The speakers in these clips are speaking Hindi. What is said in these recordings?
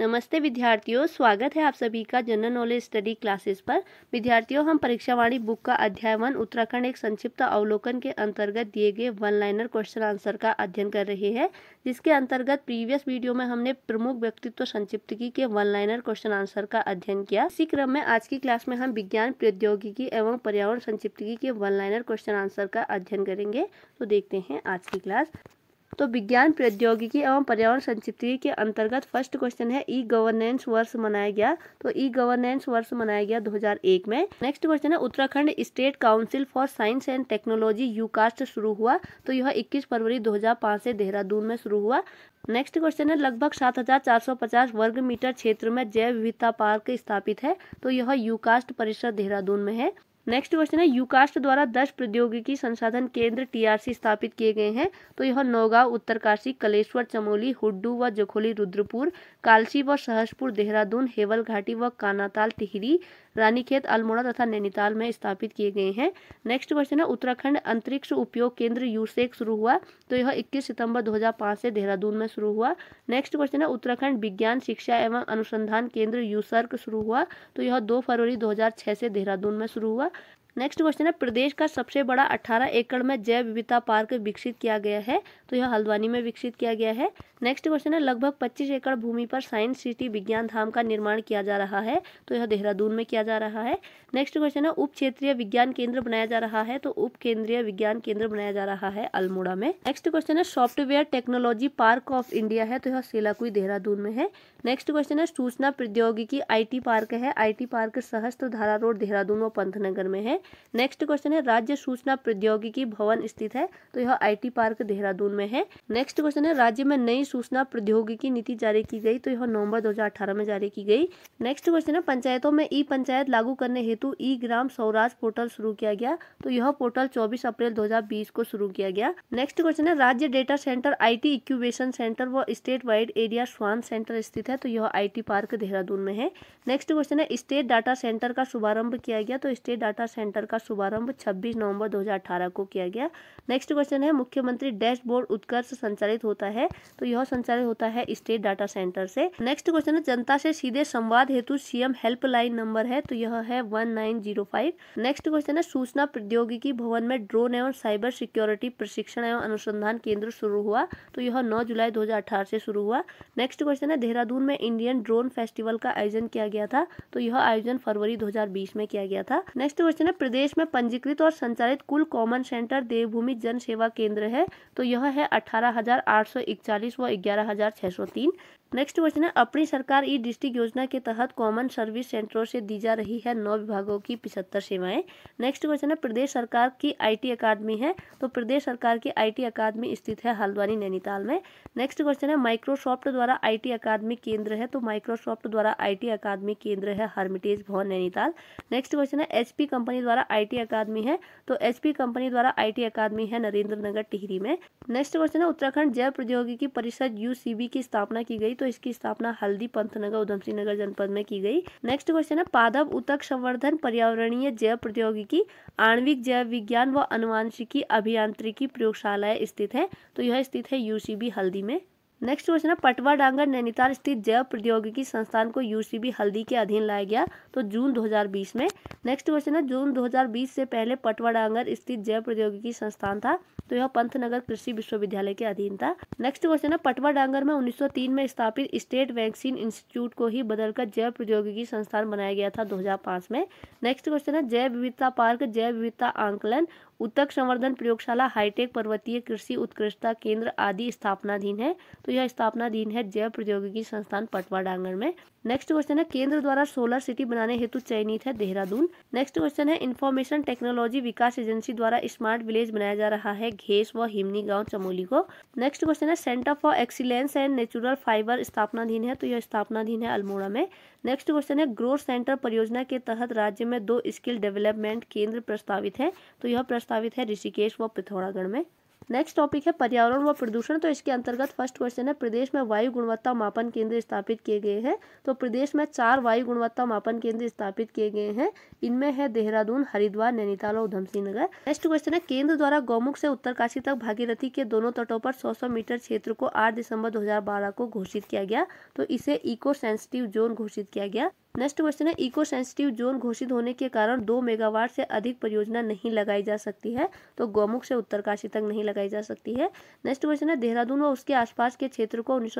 नमस्ते विद्यार्थियों स्वागत है आप सभी का जनरल नॉलेज स्टडी क्लासेस पर विद्यार्थियों हम परीक्षावाणी बुक का अध्याय वन उत्तराखंड एक संक्षिप्त अवलोकन के अंतर्गत दिए गए वन लाइनर क्वेश्चन आंसर का अध्ययन कर रहे हैं जिसके अंतर्गत प्रीवियस वीडियो में हमने प्रमुख व्यक्तित्व संक्षिप्त के वन लाइनर क्वेश्चन आंसर का अध्ययन किया इसी क्रम में आज की क्लास में हम विज्ञान प्रौद्योगिकी एवं पर्यावरण संक्षिप्त के वन लाइनर क्वेश्चन आंसर का अध्ययन करेंगे तो देखते हैं आज की क्लास तो विज्ञान प्रौद्योगिकी एवं पर्यावरण संचिप्ति के अंतर्गत फर्स्ट क्वेश्चन है ई गवर्नेंस वर्ष मनाया गया तो ई गवर्नेंस वर्ष मनाया गया 2001 में नेक्स्ट क्वेश्चन है Uttarakhand state council for science and technology UCOST शुरू हुआ तो यह 21 फरवरी 2005 से देहरादून में शुरू हुआ नेक्स्ट क्वेश्चन है लगभग सात वर्ग मीटर क्षेत्र में जैव विविधता पार्क स्थापित है तो यह यूकास्ट परिसर देहरादून में है नेक्स्ट क्वेश्चन है यूकास्ट द्वारा दस प्रौद्योगिकी संसाधन केंद्र टीआरसी स्थापित किए गए हैं तो यह नौगांव उत्तरकाशी कलेश्वर चमोली हुड्डू व जखोली रुद्रपुर कालसी व सहसपुर देहरादून हेवल घाटी व कानाताल टिहरी रानीखेत अल्मोड़ा तथा नैनीताल में स्थापित किए गए हैं नेक्स्ट क्वेश्चन है उत्तराखंड अंतरिक्ष उपयोग केंद्र यूसेक शुरू हुआ तो यह इक्कीस सितंबर 2005 से देहरादून में शुरू हुआ नेक्स्ट क्वेश्चन है उत्तराखंड विज्ञान शिक्षा एवं अनुसंधान केंद्र यूसर्क शुरू हुआ तो यह दो फरवरी दो से देहरादून में शुरू हुआ नेक्स्ट क्वेश्चन है प्रदेश का सबसे बड़ा अठारह एकड़ में जैव विविधता पार्क विकसित किया गया है तो यह हल्द्वानी में विकसित किया गया है नेक्स्ट क्वेश्चन है लगभग पच्चीस एकड़ भूमि पर साइंस सिटी विज्ञान धाम का निर्माण किया जा रहा है तो यह देहरादून में किया जा रहा है नेक्स्ट क्वेश्चन है उप क्षेत्रीय विज्ञान केंद्र बनाया जा रहा है तो उप केंद्रीय विज्ञान केंद्र बनाया जा रहा है अल्मोड़ा में नेक्स्ट क्वेश्चन है software technology park of India है तो यह सेलाकुई देहरादून में है नेक्स्ट क्वेश्चन है सूचना प्रौद्योगिकी आई पार्क है आई पार्क सहस्त्र धारा रोड देहरादून व पंथनगर में है नेक्स्ट क्वेश्चन है राज्य सूचना प्रौद्योगिकी भवन स्थित है तो यह आईटी पार्क देहरादून में है नेक्स्ट क्वेश्चन है राज्य में नई सूचना प्रौद्योगिकी नीति जारी की गई तो यह नवंबर 2018 में जारी की गई नेक्स्ट क्वेश्चन है पंचायतों में ई पंचायत लागू करने हेतु ई ग्राम स्वराज पोर्टल शुरू किया गया तो यह पोर्टल चौबीस अप्रैल दो को शुरू किया गया नेक्स्ट क्वेश्चन है राज्य data centre I T centre व स्टेट वाइड एरिया स्वान सेंटर स्थित है तो यह आई पार्क देहरादून में है नेक्स्ट क्वेश्चन है स्टेट डाटा सेंटर का शुभारंभ किया गया तो स्टेट डाटा सेंटर सेंटर का शुभारंभ 26 नवंबर 2018 को किया गया नेक्स्ट क्वेश्चन है मुख्यमंत्री डैशबोर्ड उत्कर्ष संचालित होता है तो यह संचालित होता है स्टेट डाटा सेंटर से नेक्स्ट क्वेश्चन है जनता से सीधे संवाद हेतु सीएम हेल्पलाइन नंबर है तो यह है वन नेक्स्ट क्वेश्चन है सूचना प्रौद्योगिकी भवन में ड्रोन एवं साइबर सिक्योरिटी प्रशिक्षण एवं अनुसंधान केंद्र शुरू हुआ तो यह नौ जुलाई दो से शुरू हुआ नेक्स्ट क्वेश्चन है देहरादून में इंडियन ड्रोन फेस्टिवल का आयोजन किया गया था तो यह आयोजन फरवरी 2020 में किया गया था नेक्स्ट क्वेश्चन है प्रदेश में पंजीकृत और संचालित कुल कॉमन सेंटर देवभूमि जन सेवा केंद्र है तो यह है अठारह हजार आठ सौ व ग्यारह हजार छह सौ तीन नेक्स्ट क्वेश्चन है अपनी सरकार ई डिस्ट्रिक्ट योजना के तहत कॉमन सर्विस सेंटरों से दी जा रही है नौ विभागों की पिछहत्तर सेवाएं नेक्स्ट क्वेश्चन है प्रदेश सरकार की आईटी अकादमी है तो प्रदेश सरकार की आईटी अकादमी स्थित है हल्द्वानी नैनीताल में नेक्स्ट क्वेश्चन है माइक्रोसॉफ्ट द्वारा आई अकादमी केंद्र है तो माइक्रोसॉफ्ट द्वारा आई अकादमी केंद्र है हर्मिटेज भवन नैनीताल नेक्स्ट क्वेश्चन है एच कंपनी द्वारा आई अकादमी है तो एच कंपनी द्वारा आई अकादमी है नरेंद्र नगर टिहरी में नेक्स्ट क्वेश्चन है उत्तराखंड जैव प्रौद्योगिकी परिषद यू की स्थापना की गई तो इसकी स्थापना हल्दी पंथनगर उधमसिंह नगर जनपद में की गई नेक्स्ट क्वेश्चन है पादप उतक संवर्धन पर्यावरणीय जैव प्रौद्योगिकी आणविक जैव विज्ञान व अनुवांशिकी अभियांत्रिकी प्रयोगशालाएं स्थित है तो यह स्थित है यूसीबी हल्दी में नेक्स्ट क्वेश्चन है पटवा डांगर नैनीताल स्थित जैव प्रौद्योगिकी संस्थान को यूसीबी हल्दी के अधीन लाया गया तो जून 2020 में नेक्स्ट क्वेश्चन है जून 2020 से पहले पटवा डांगर स्थित जैव प्रौद्योगिकी संस्थान था तो यह पंथनगर कृषि विश्वविद्यालय के अधीन था नेक्स्ट क्वेश्चन है पटवा डांगर में 1903 में स्थापित स्टेट वैक्सीन इंस्टीट्यूट को ही बदलकर जैव प्रौद्योगिकी संस्थान बनाया गया था 2005 में नेक्स्ट क्वेश्चन है जैव विविधता पार्क जैव विविधता आंकलन उत्तक संवर्धन प्रयोगशाला हाईटेक पर्वतीय कृषि उत्कृष्टता केंद्र आदि स्थापनाधीन है तो यह स्थापनाधीन है जैव प्रौद्योगिकी संस्थान पटवा डांगर में नेक्स्ट क्वेश्चन है केंद्र द्वारा सोलर सिटी बनाने हेतु चयनित है देहरादून नेक्स्ट क्वेश्चन है इन्फॉर्मेशन टेक्नोलॉजी विकास एजेंसी द्वारा स्मार्ट विलेज बनाया जा रहा है घेस व हिमनी गांव चमोली को नेक्स्ट क्वेश्चन है centre for excellence and natural fibre स्थापनाधीन है तो यह स्थापनाधीन है अल्मोड़ा में नेक्स्ट क्वेश्चन है ग्रोथ सेंटर परियोजना के तहत राज्य में दो स्किल डेवलपमेंट केंद्र प्रस्तावित है तो यह प्रस्तावित है ऋषिकेश व पिथौरागढ़ में नेक्स्ट टॉपिक है पर्यावरण व प्रदूषण तो इसके अंतर्गत फर्स्ट क्वेश्चन है प्रदेश में वायु गुणवत्ता मापन केंद्र स्थापित किए गए हैं तो प्रदेश में चार वायु गुणवत्ता मापन केंद्र स्थापित किए गए हैं इनमें है देहरादून हरिद्वार नैनीताल और उधमसिंह नगर नेक्स्ट क्वेश्चन है केंद्र द्वारा गौमुख से उत्तरकाशी तक भागीरथी के दोनों तटों पर सौ सौ मीटर क्षेत्र को आठ दिसंबर दो को घोषित किया गया तो इसे इको सेंसिटिव जोन घोषित किया गया नेक्स्ट क्वेश्चन है इको सेंसिटिव जोन घोषित होने के कारण दो मेगावाट से अधिक परियोजना नहीं लगाई जा सकती है तो गौमुख से उत्तरकाशी तक नहीं लगाई जा सकती है नेक्स्ट क्वेश्चन है देहरादून व उसके आसपास के क्षेत्र को उन्नीस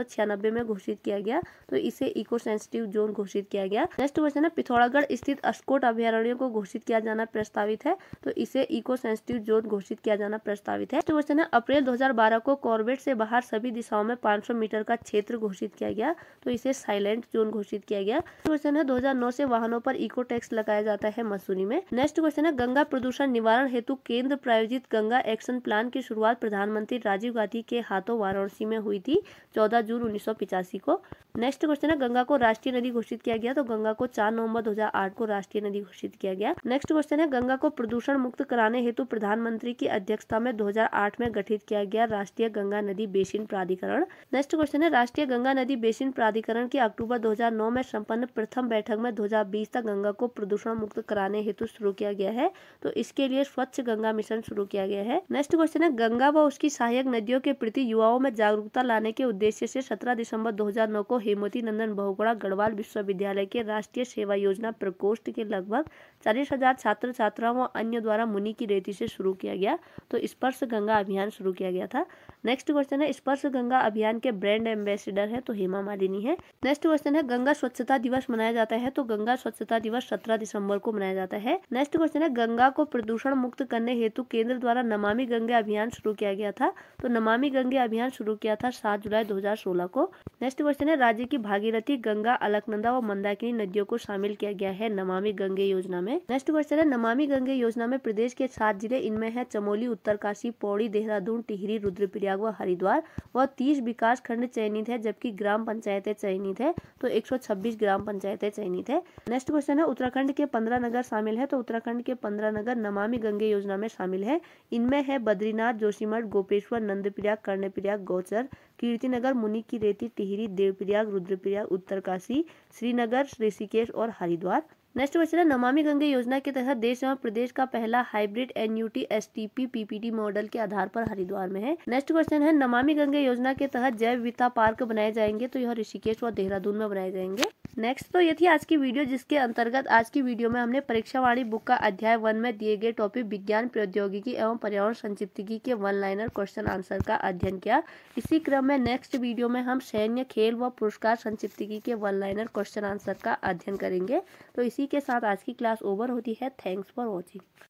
में घोषित किया गया तो इसे इको सेंसिटिव जोन घोषित किया गया नेक्स्ट क्वेश्चन है पिथौरागढ़ स्थित अस्कोट अभ्यारण्य को घोषित किया जाना प्रस्तावित है तो इसे इको सेंसिटिव जोन घोषित किया जाना प्रस्तावित है नेक्स्ट क्वेश्चन है अप्रैल दो को कॉर्बेट से बाहर सभी दिशाओं में पांच मीटर का क्षेत्र घोषित किया गया तो इसे साइलेंट जोन घोषित किया गया क्वेश्चन है 2009 से वाहनों पर इको टैक्स लगाया जाता है मसूरी में नेक्स्ट क्वेश्चन है गंगा प्रदूषण निवारण हेतु केंद्र प्रायोजित गंगा एक्शन प्लान की शुरुआत प्रधानमंत्री राजीव गांधी के हाथों वाराणसी में हुई थी चौदह जून उन्नीस को नेक्स्ट क्वेश्चन है गंगा को राष्ट्रीय नदी घोषित किया गया तो गंगा को चार नवम्बर दो को राष्ट्रीय नदी घोषित किया गया नेक्स्ट क्वेश्चन है गंगा को प्रदूषण मुक्त कराने हेतु प्रधानमंत्री की अध्यक्षता में 2008 में गठित किया गया राष्ट्रीय गंगा नदी बेसिन प्राधिकरण नेक्स्ट क्वेश्चन है राष्ट्रीय गंगा नदी बेसिन प्राधिकरण की अक्टूबर 2009 में संपन्न प्रथम बैठक में 2020 तक गंगा को प्रदूषण मुक्त कराने हेतु शुरू किया गया है तो इसके लिए स्वच्छ गंगा मिशन शुरू किया गया है नेक्स्ट क्वेश्चन है गंगा व उसकी सहायक नदियों के प्रति युवाओं में जागरूकता लाने के उद्देश्य से 17 दिसंबर 2009 को हेमवती नंदन बहुगुड़ा गढ़वाल विश्वविद्यालय के राष्ट्रीय सेवा योजना प्रकोष्ठ के लगभग चालीस हजार छात्र छात्राओं व अन्य द्वारा मुनि की रेती से शुरू किया गया तो स्पर्श गंगा अभियान शुरू किया गया था नेक्स्ट क्वेश्चन है स्पर्श गंगा अभियान के ब्रांड एम्बेसिडर है तो हेमा मालिनी है नेक्स्ट क्वेश्चन है गंगा स्वच्छता दिवस मनाया जाता है तो गंगा स्वच्छता दिवस सत्रह दिसंबर को मनाया जाता है नेक्स्ट क्वेश्चन है गंगा को प्रदूषण मुक्त करने हेतु केंद्र द्वारा नमामि गंगे अभियान शुरू किया गया था तो नमामि गंगे अभियान शुरू किया था सात जुलाई दो को नेक्स्ट क्वेश्चन है राज्य की भागीरथी गंगा अलकनंदा व मंदाकिनी नदियों को शामिल किया गया है नमामि गंगे योजना में नेक्स्ट क्वेश्चन है नमामि गंगे योजना में प्रदेश के सात जिले इनमें है चमोली उत्तरकाशी पौड़ी देहरादून टिहरी रुद्रप्रयाग व हरिद्वार व तीस विकास खंड चयनित है जबकि ग्राम पंचायतें चयनित है तो 126 ग्राम पंचायतें पते चयनित है नेक्स्ट क्वेश्चन है उत्तराखंड के पंद्रह नगर शामिल है तो उत्तराखंड के पंद्रह नगर नमामि गंगे योजना में शामिल है इनमें है बद्रीनाथ जोशीमठ गोपेश्वर नंदप्रयाग कर्णप्रयाग गौचर कीर्तिनगर मुनि की रेती टिहरी देवप्रयाग रुद्रप्रयाग उत्तरकाशी श्रीनगर ऋषिकेश और हरिद्वार नेक्स्ट क्वेश्चन है नमामि गंगे योजना के तहत देश एवं प्रदेश का पहला hybrid annuity STP PPT model के आधार पर हरिद्वार में है नेक्स्ट क्वेश्चन है नमामि गंगे योजना के तहत जैव विता पार्क बनाए जाएंगे तो यह ऋषिकेश और देहरादून में बनाए जाएंगे नेक्स्ट तो ये थी आज की वीडियो जिसके अंतर्गत आज की वीडियो में हमने परीक्षा वाणी बुक का अध्याय वन में दिए गए टॉपिक विज्ञान प्रौद्योगिकी एवं पर्यावरण संचिप्तिकी के वन लाइनर क्वेश्चन आंसर का अध्ययन किया इसी क्रम में नेक्स्ट वीडियो में हम सैन्य खेल व पुरस्कार संचिप्तिकी के वन लाइनर क्वेश्चन आंसर का अध्ययन करेंगे तो इसी के साथ आज की क्लास ओवर होती है थैंक्स फॉर वॉचिंग